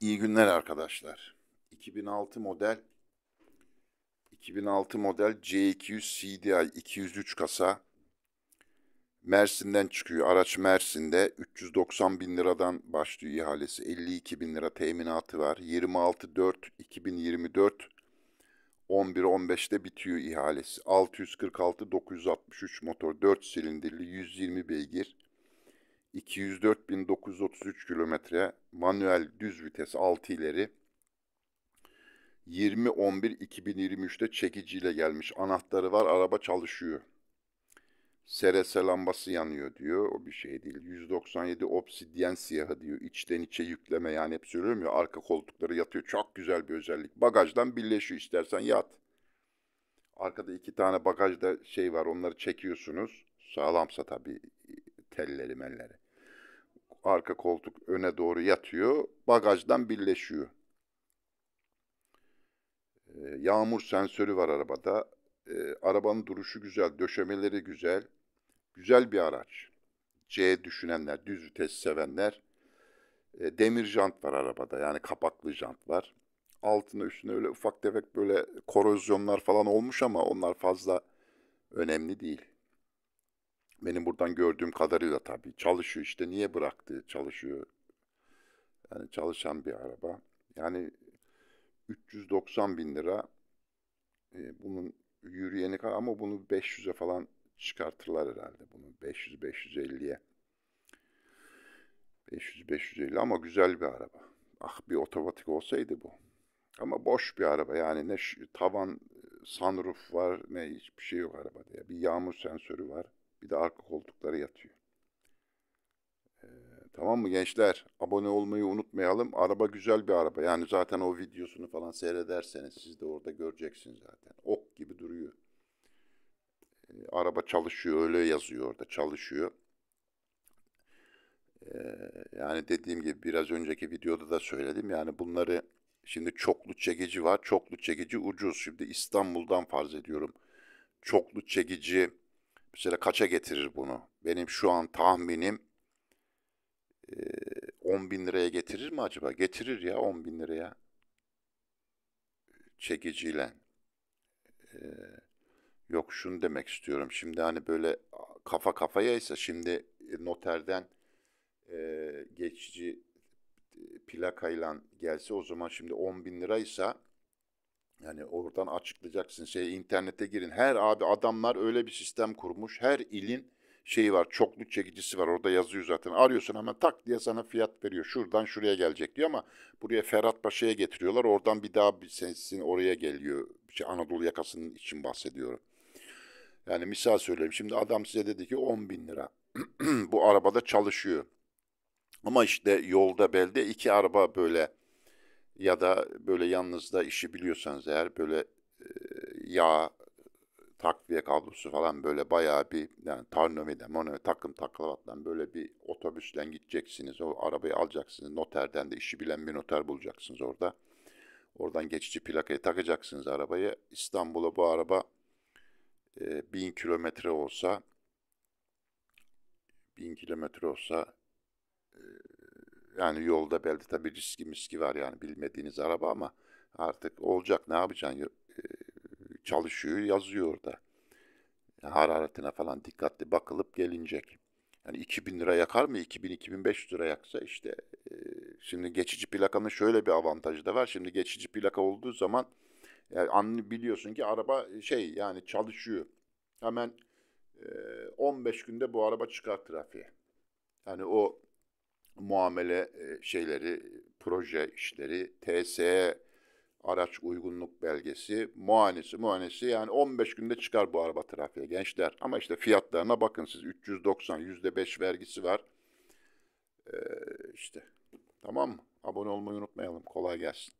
İyi günler arkadaşlar. 2006 model 2006 model C200 CDI 203 kasa Mersin'den çıkıyor. Araç Mersin'de 390 bin liradan başlıyor ihalesi. 52 bin lira teminatı var. 26-4 2024 11-15'te bitiyor ihalesi. 646-963 motor 4 silindirli 120 beygir 204.933 kilometre manuel düz vites 6 ileri 20.11.2023'te çekiciyle gelmiş. Anahtarı var, araba çalışıyor. SRS lambası yanıyor diyor. O bir şey değil. 197 obsidyen siyahı diyor. İçten içe yükleme yani hep söylüyorum ya arka koltukları yatıyor. Çok güzel bir özellik. Bagajdan birleşiyor istersen yat. Arkada iki tane bagajda şey var onları çekiyorsunuz. Sağlamsa tabii telleri melleri arka koltuk öne doğru yatıyor, bagajdan birleşiyor. Ee, yağmur sensörü var arabada. Ee, arabanın duruşu güzel, döşemeleri güzel. Güzel bir araç. C düşünenler, düz vites sevenler. Ee, demir jant var arabada, yani kapaklı jant var. Altına üstüne öyle ufak tefek böyle korozyonlar falan olmuş ama onlar fazla önemli değil benim buradan gördüğüm kadarıyla tabii çalışıyor işte niye bıraktı çalışıyor. Yani çalışan bir araba. Yani 390 bin lira e, bunun yürüyeni kadar ama bunu 500'e falan çıkartırlar herhalde bunu 500-550'ye. 500-550 ama güzel bir araba. Ah bir otomatik olsaydı bu. Ama boş bir araba yani ne tavan e, sunroof var ne hiçbir şey yok arabada. Bir yağmur sensörü var. Bir de arka koltukları yatıyor. Ee, tamam mı gençler? Abone olmayı unutmayalım. Araba güzel bir araba. Yani zaten o videosunu falan seyrederseniz siz de orada göreceksiniz zaten. Ok gibi duruyor. Ee, araba çalışıyor. Öyle yazıyor orada. Çalışıyor. Ee, yani dediğim gibi biraz önceki videoda da söyledim. Yani bunları Şimdi çoklu çekici var. Çoklu çekici ucuz. Şimdi İstanbul'dan farz ediyorum. Çoklu çekici Mesela kaça getirir bunu? Benim şu an tahminim e, 10 bin liraya getirir mi acaba? Getirir ya 10 bin liraya çekiciyle. E, yok şunu demek istiyorum. Şimdi hani böyle kafa kafaya ise şimdi e, noterden e, geçici plakayla gelse o zaman şimdi 10 bin liraysa yani oradan açıklayacaksın şey internete girin. Her abi adamlar öyle bir sistem kurmuş. Her ilin şeyi var, çokluk çekicisi var. Orada yazıyor zaten. Arıyorsun hemen tak diye sana fiyat veriyor. Şuradan şuraya gelecek diyor ama buraya Ferhat Paşa'ya getiriyorlar. Oradan bir daha bir sensin oraya geliyor. Şey, Anadolu yakasının için bahsediyorum. Yani misal söyleyeyim. Şimdi adam size dedi ki 10 bin lira. Bu arabada çalışıyor. Ama işte yolda belde iki araba böyle ya da böyle yalnız da işi biliyorsanız eğer böyle yağ takviye kablosu falan böyle bayağı bir yani tarnomide, mono takım taklavattan böyle bir otobüsle gideceksiniz. O arabayı alacaksınız. Noterden de işi bilen bir noter bulacaksınız orada. Oradan geçici plakayı takacaksınız arabaya. İstanbul'a bu araba e, 1000 kilometre olsa bin kilometre olsa yani yolda belki tabii riski miski var yani bilmediğiniz araba ama artık olacak ne yapacaksın? çalışıyor, yazıyor da. Hararetine falan dikkatli bakılıp gelinecek. Yani 2000 lira yakar mı? 2000-2500 lira yaksa işte şimdi geçici plakanın şöyle bir avantajı da var. Şimdi geçici plaka olduğu zaman yani biliyorsun ki araba şey yani çalışıyor. Hemen 15 günde bu araba çıkar trafiğe. Yani o muamele e, şeyleri, proje işleri, TSE araç uygunluk belgesi, muayenesi, muayenesi yani 15 günde çıkar bu araba trafiğe gençler. Ama işte fiyatlarına bakın siz 390 %5 vergisi var. Ee, işte tamam mı? Abone olmayı unutmayalım. Kolay gelsin.